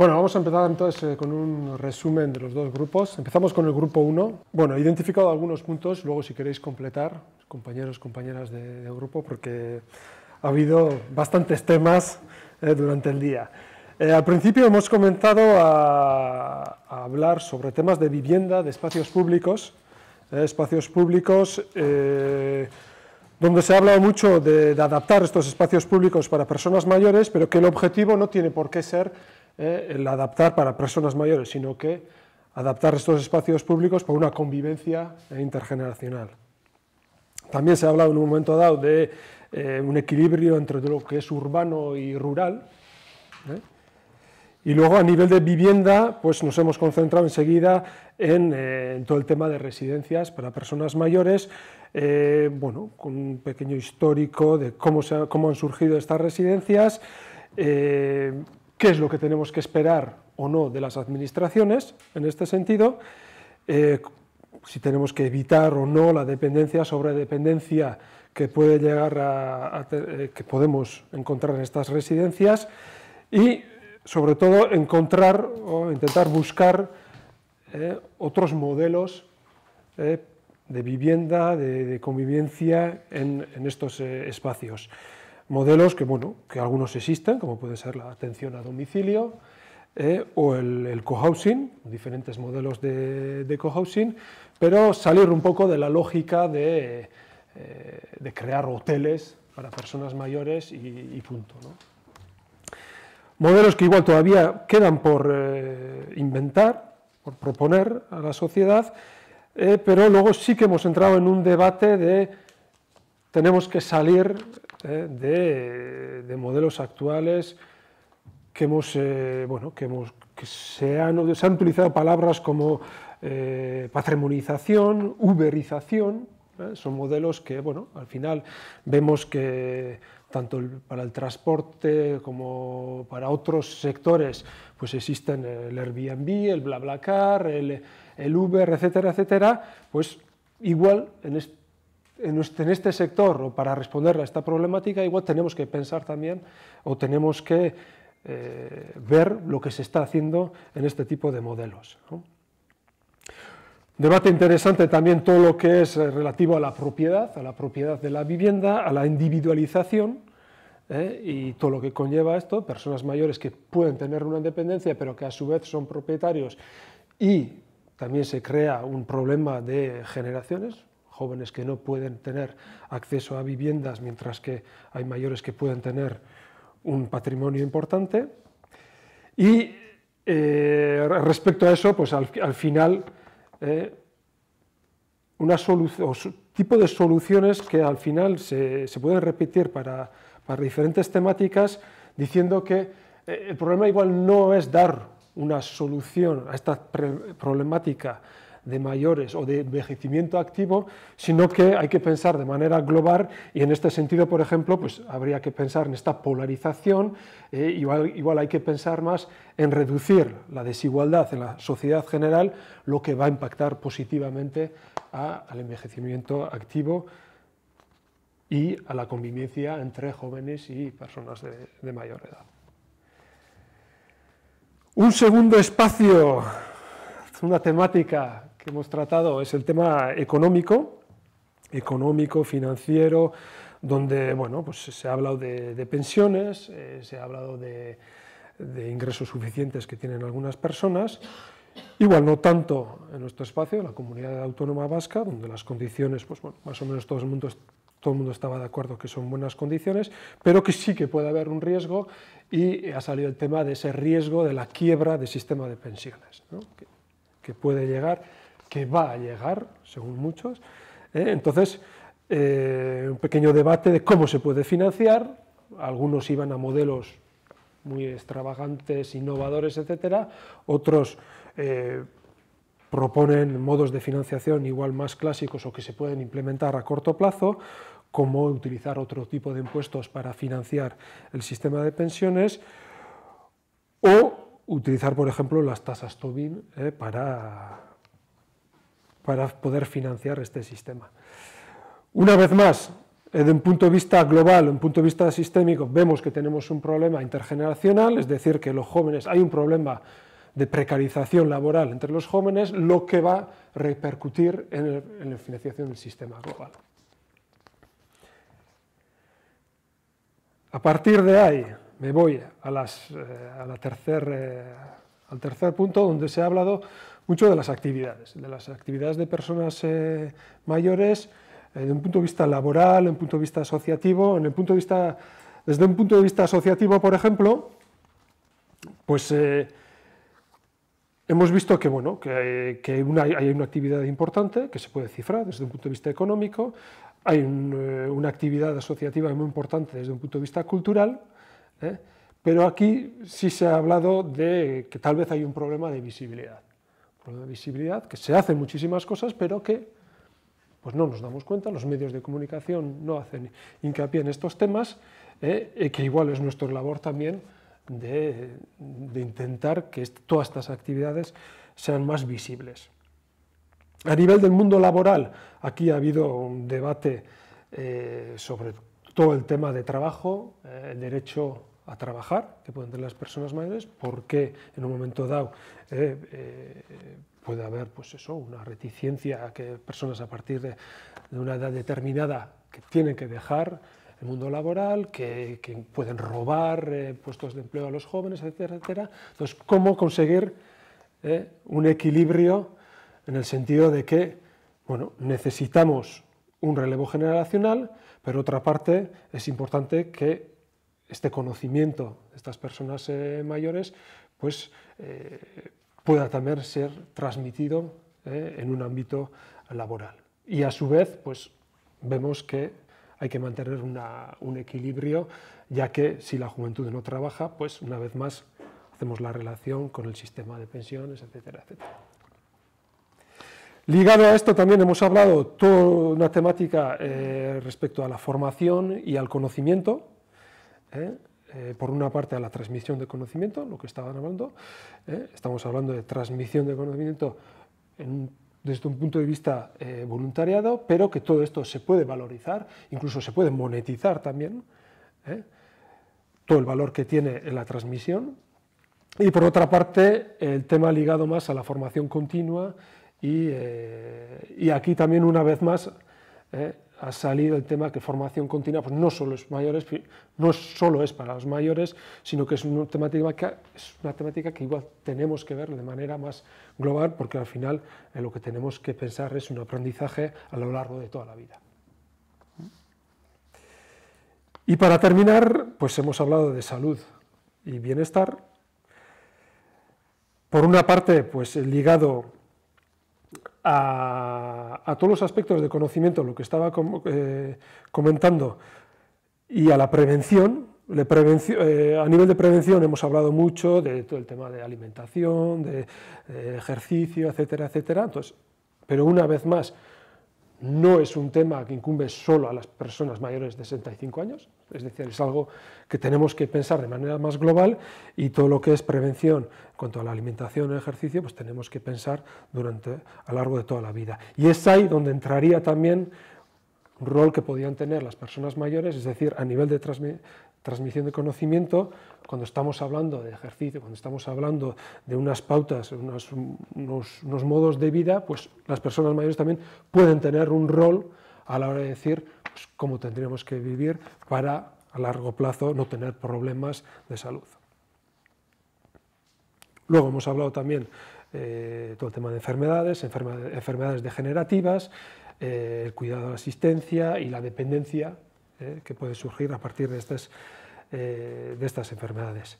Bueno, vamos a empezar entonces eh, con un resumen de los dos grupos. Empezamos con el grupo 1. Bueno, he identificado algunos puntos, luego si queréis completar, compañeros, compañeras de, grupo, porque ha habido bastantes temas eh, durante el día. Eh, al principio hemos comenzado a, hablar sobre temas de vivienda, de espacios públicos, espacios públicos donde se ha hablado mucho de, de adaptar estos espacios públicos para personas mayores, pero que el objetivo no tiene por qué ser eh, el adaptar para personas mayores, sino que adaptar estos espacios públicos para una convivencia intergeneracional. También se ha hablado en un momento dado de eh, un equilibrio entre lo que es urbano y rural. Eh, y luego a nivel de vivienda, pues nos hemos concentrado enseguida en, todo el tema de residencias para personas mayores, bueno, con un pequeño histórico de cómo, han surgido estas residencias, qué es lo que tenemos que esperar o no de las administraciones en este sentido, eh, si tenemos que evitar o no la dependencia, dependencia que puede llegar a, eh, que podemos encontrar en estas residencias y sobre todo encontrar o intentar buscar eh, otros modelos de vivienda, de, convivencia en estos espacios modelos que, bueno, que algunos existen, como puede ser la atención a domicilio eh, o el, cohousing, diferentes modelos de, cohousing, pero salir un poco de la lógica de, eh, crear hoteles para personas mayores y, punto. Modelos que igual todavía quedan por eh, inventar, por proponer a la sociedad, pero luego sí que hemos entrado en un debate de tenemos que salir de, modelos actuales que hemos, eh, bueno, que hemos, se han, han utilizado palabras como eh, patrimonización, uberización, ¿eh? son modelos que, bueno, al final vemos que tanto para el transporte como para otros sectores, pues existen el Airbnb, el BlaBlaCar, el, el Uber, etcétera, etcétera, pues igual en este en este sector o para responder a esta problemática, igual tenemos que pensar también o tenemos que eh, ver lo que se está haciendo en este tipo de modelos. Debate interesante también todo lo que es eh, relativo a la propiedad, a la propiedad de la vivienda, a la individualización ¿eh? y todo lo que conlleva esto, personas mayores que pueden tener una independencia pero que a su vez son propietarios y también se crea un problema de generaciones, jóvenes que no pueden tener acceso a viviendas, mientras que hay mayores que pueden tener un patrimonio importante. Y eh, respecto a eso, pues al, final, eh, un tipo de soluciones que al final se, pueden repetir para, diferentes temáticas, diciendo que eh, el problema igual no es dar una solución a esta problemática, de mayores o de envejecimiento activo, sino que hay que pensar de manera global y en este sentido, por ejemplo, pues habría que pensar en esta polarización, eh, igual, hay que pensar más en reducir la desigualdad en la sociedad general, lo que va a impactar positivamente al envejecimiento activo y a la convivencia entre jóvenes y personas de, de, mayor edad. Un segundo espacio, una temática que hemos tratado es el tema económico, económico, financiero, donde bueno, pues se ha hablado de, pensiones, eh, se ha hablado de, de, ingresos suficientes que tienen algunas personas, igual no tanto en nuestro espacio, en la comunidad autónoma vasca, donde las condiciones, pues bueno, más o menos todo el mundo todo el mundo estaba de acuerdo que son buenas condiciones, pero que sí que puede haber un riesgo y ha salido el tema de ese riesgo de la quiebra del sistema de pensiones, que, que puede llegar que va a llegar, según muchos. ¿eh? entonces, eh, un pequeño debate de cómo se puede financiar. Algunos iban a modelos muy extravagantes, innovadores, etcétera. Otros eh, proponen modos de financiación igual más clásicos o que se pueden implementar a corto plazo, como utilizar otro tipo de impuestos para financiar el sistema de pensiones o utilizar, por ejemplo, las tasas Tobin para para poder financiar este sistema. Una vez más, desde eh, un punto de vista global, un punto de vista sistémico, vemos que tenemos un problema intergeneracional, es decir, que los jóvenes, hay un problema de precarización laboral entre los jóvenes, lo que va a repercutir en, la financiación del sistema global. A partir de ahí, me voy a, eh, la tercera... Eh, al tercer punto donde se ha hablado mucho de las actividades, de las actividades de personas eh, mayores, desde eh, un punto de vista laboral, en punto de vista asociativo, en el punto de vista, desde un punto de vista asociativo, por ejemplo, pues eh, hemos visto que, bueno, que, hay una actividad importante que se puede cifrar desde un punto de vista económico, hay una actividad asociativa muy importante desde un punto de vista cultural, pero aquí sí se ha hablado de que tal vez hay un problema de visibilidad. problema de visibilidad, que se hacen muchísimas cosas, pero que pues no nos damos cuenta, los medios de comunicación no hacen hincapié en estos temas, eh, y que igual es nuestra labor también de, intentar que todas estas actividades sean más visibles. A nivel del mundo laboral, aquí ha habido un debate eh, sobre todo el tema de trabajo, el eh, derecho a trabajar que pueden tener las personas mayores, porque en un momento dado eh, eh, puede haber pues eso, una reticencia a que personas a partir de, una edad determinada que tienen que dejar el mundo laboral, que, pueden robar eh, puestos de empleo a los jóvenes, etc. Entonces, ¿cómo conseguir un equilibrio en el sentido de que bueno, necesitamos un relevo generacional, pero otra parte es importante que este conocimiento de estas personas eh, mayores pues, eh, pueda también ser transmitido eh, en un ámbito laboral. Y a su vez, pues vemos que hay que mantener un equilibrio, ya que si la juventud no trabaja, pues una vez más hacemos la relación con el sistema de pensiones, etcétera, etcétera. Ligado a esto también hemos hablado toda una temática respecto a la formación y al conocimiento, ¿eh? Eh, por una parte a la transmisión de conocimiento, lo que estaban hablando, ¿eh? estamos hablando de transmisión de conocimiento desde un punto de vista voluntariado, pero que todo esto se puede valorizar, incluso se puede monetizar también, todo el valor que tiene en la transmisión. Y por otra parte, el tema ligado más a la formación continua y aquí también una vez más ha salido el tema que formación continua pues no, solo es para los mayores, sino que es una, temática que igual tenemos que ver de manera más global, porque al final eh, lo que tenemos que pensar es un aprendizaje a lo largo de toda la vida. Y para terminar, pues hemos hablado de salud y bienestar. Por una parte, pues ligado a, todos los aspectos de conocimiento, lo que estaba eh, comentando, y a la prevención. Eh, a nivel de prevención hemos hablado mucho de todo el tema de alimentación, de, eh, ejercicio, etcétera, etcétera. Entonces, pero una vez más, no es un tema que incumbe solo a las personas mayores de 65 años, es decir, es algo que tenemos que pensar de manera más global y todo lo que es prevención en cuanto a la alimentación y el ejercicio, pues tenemos que pensar durante, a lo largo de toda la vida. Y es ahí donde entraría también un rol que podían tener las personas mayores, es decir, a nivel de transmisión de conocimiento, cuando estamos hablando de ejercicio, cuando estamos hablando de unas pautas, unos modos de vida, pues las personas mayores también pueden tener un rol a la hora de decir, pues, cómo tendríamos que vivir para a largo plazo no tener problemas de salud. Luego hemos hablado también eh, todo el tema de enfermedades, enfermedades degenerativas, eh, el cuidado de la asistencia y la dependencia eh, que puede surgir a partir de estas, eh, de estas enfermedades.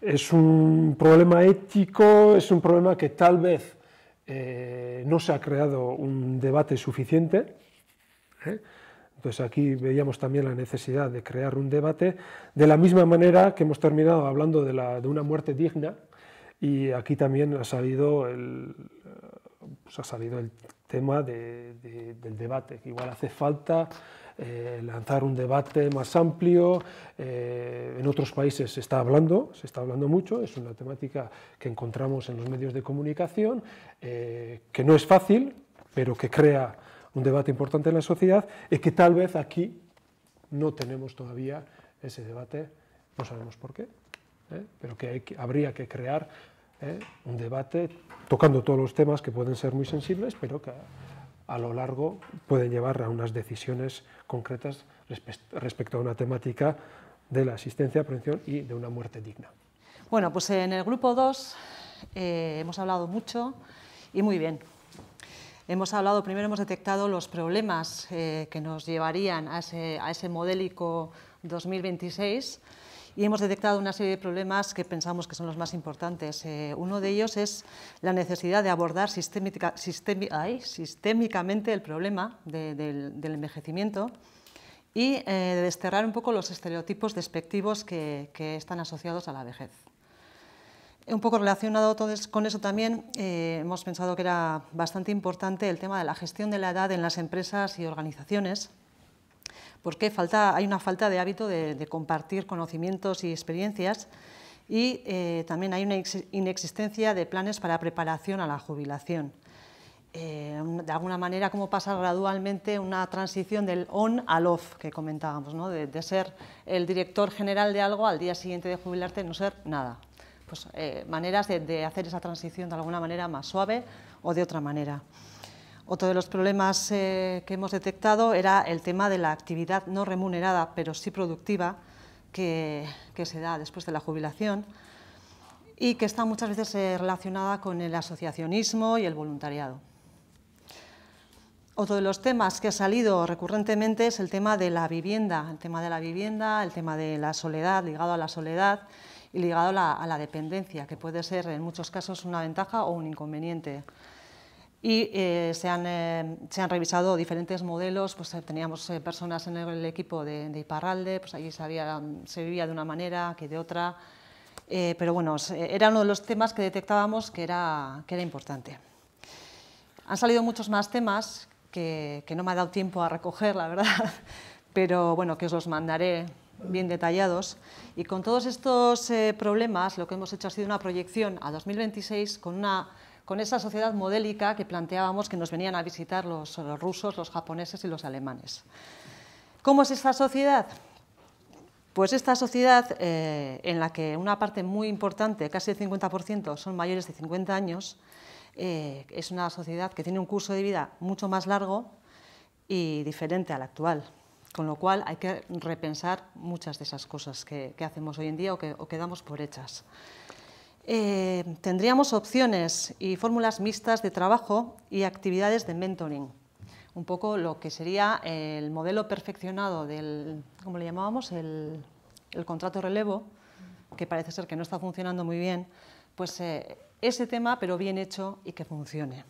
Es un problema ético, es un problema que tal vez no se ha creado un debate suficiente. ¿Eh? Entonces pues aquí veíamos también la necesidad de crear un debate, de la misma manera que hemos terminado hablando de, una muerte digna, y aquí también ha salido el, pues ha salido el tema del debate, que igual hace falta eh, lanzar un debate más amplio. Eh, en otros países se está hablando, se está hablando mucho, es una temática que encontramos en los medios de comunicación, eh, que no es fácil, pero que crea un debate importante en la sociedad y que tal vez aquí no tenemos todavía ese debate, no sabemos por qué, ¿eh? pero que, habría que crear ¿eh? un debate tocando todos los temas que pueden ser muy sensibles, pero que a lo largo pueden llevar a unas decisiones concretas respecto a una temática de la asistencia, prevención y de una muerte digna. Bueno, pues en el grupo 2 eh, hemos hablado mucho y muy bien. Hemos hablado, primero hemos detectado los problemas eh, que nos llevarían a ese, a modélico 2026 y hemos detectado una serie de problemas que pensamos que son los más importantes. Eh, uno de ellos es la necesidad de abordar sistémicamente el problema del, envejecimiento y eh, de desterrar un poco los estereotipos despectivos que están asociados a la vejez un poco relacionado con eso también, eh, hemos pensado que era bastante importante el tema de la gestión de la edad en las empresas y organizaciones, porque falta, hay una falta de hábito de, compartir conocimientos y experiencias y eh, también hay una inexistencia de planes para preparación a la jubilación. Eh, de alguna manera, cómo pasa gradualmente una transición del on al off que comentábamos, de, de ser el director general de algo al día siguiente de jubilarte no ser nada, pues, eh, maneras de, hacer esa transición de alguna manera más suave o de otra manera. Otro de los problemas eh, que hemos detectado era el tema de la actividad no remunerada, pero sí productiva, que, se da después de la jubilación y que está muchas veces eh, relacionada con el asociacionismo y el voluntariado. Otro de los temas que ha salido recurrentemente es el tema de la vivienda, el tema de la vivienda, el tema de la soledad, ligado a la soledad, y ligado a la, dependencia, que puede ser en muchos casos una ventaja o un inconveniente y eh, se, han, eh, se, han, revisado diferentes modelos, pues eh, teníamos personas en el equipo de, Iparralde, pues allí se, se, vivía de una manera que de otra, pero bueno, era uno de los temas que detectábamos que era, que era importante. Han salido muchos más temas que, que no me ha dado tiempo a recoger, la verdad, pero bueno, que os los mandaré bien detallados. Y con todos estos eh, problemas, lo que hemos hecho ha sido una proyección a 2026 con, esa sociedad modélica que planteábamos que nos venían a visitar los, rusos, los japoneses y los alemanes. ¿Cómo es esta sociedad? Pues esta sociedad eh, en la que una parte muy importante, casi el 50%, son mayores de 50 años, eh, es una sociedad que tiene un curso de vida mucho más largo y diferente al actual. Con lo cual hay que repensar muchas de esas cosas que, hacemos hoy en día o que, por hechas. Eh, tendríamos opciones y fórmulas mixtas de trabajo y actividades de mentoring. Un poco lo que sería el modelo perfeccionado del, como le llamábamos? El, contrato relevo, que parece ser que no está funcionando muy bien, pues eh, ese tema, pero bien hecho y que funcione.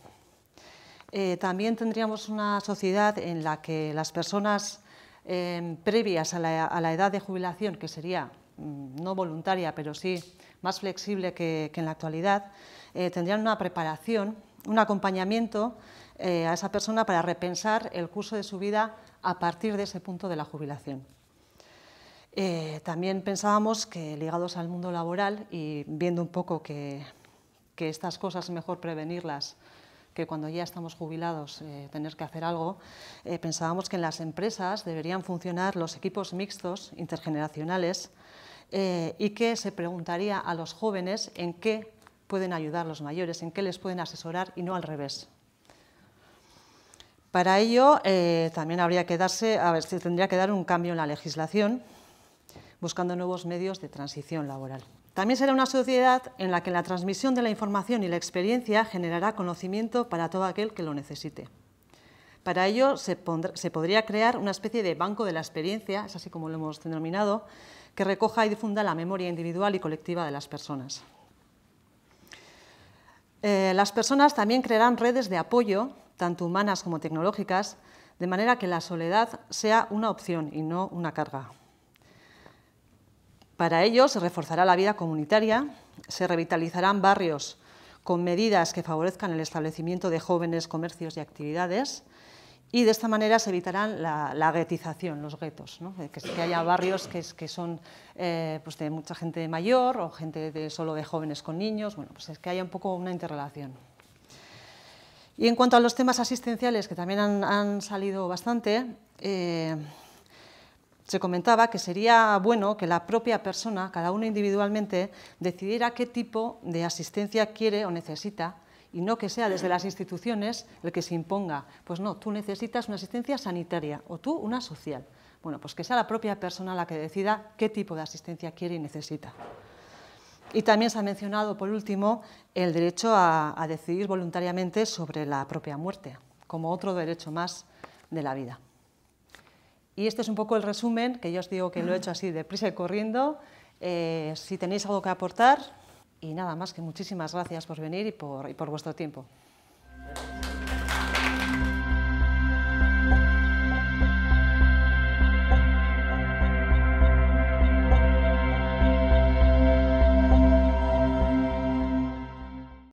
Eh, también tendríamos una sociedad en la que las personas Em, previas a la, edad de jubilación, que sería mm, no voluntaria, pero sí más flexible que, en la actualidad, eh, tendrían una preparación, un acompañamiento eh, a esa persona para repensar el curso de su vida a partir de ese punto de la jubilación. Eh, también pensábamos que ligados al mundo laboral y viendo un poco que, que estas cosas es mejor prevenirlas que cuando ya estamos jubilados eh, tener que hacer algo, eh, pensábamos que en las empresas deberían funcionar los equipos mixtos intergeneracionales eh, y que se preguntaría a los jóvenes en qué pueden ayudar los mayores, en qué les pueden asesorar y no al revés. Para ello, también habría que darse, a ver, se tendría que dar un cambio en la legislación, buscando nuevos medios de transición laboral. También será una sociedad en la que la transmisión de la información y la experiencia generará conocimiento para todo aquel que lo necesite. Para ello se, podría crear una especie de banco de la experiencia, es así como lo hemos denominado, que recoja y difunda la memoria individual y colectiva de las personas. Eh, las personas también crearán redes de apoyo, tanto humanas como tecnológicas, de manera que la soledad sea una opción y no una carga. Para ello se reforzará la vida comunitaria, se revitalizarán barrios con medidas que favorezcan el establecimiento de jóvenes, comercios y actividades, y de esta manera se evitarán la, guetización, los guetos, que, haya barrios que, son eh, pues de mucha gente mayor o gente de, solo de jóvenes con niños, bueno, pues es que haya un poco una interrelación. Y en cuanto a los temas asistenciales, que también han, salido bastante, eh, se comentaba que sería bueno que la propia persona, cada uno individualmente, decidiera qué tipo de asistencia quiere o necesita y no que sea desde las instituciones el que se imponga. Pues no, tú necesitas una asistencia sanitaria o tú una social. Bueno, pues que sea la propia persona la que decida qué tipo de asistencia quiere y necesita. Y también se ha mencionado, por último, el derecho a, a decidir voluntariamente sobre la propia muerte, como otro derecho más de la vida. Y este es un poco el resumen, que yo os digo que lo he hecho así deprisa y corriendo. Eh, si tenéis algo que aportar, y nada más que muchísimas gracias por venir y por vuestro tiempo.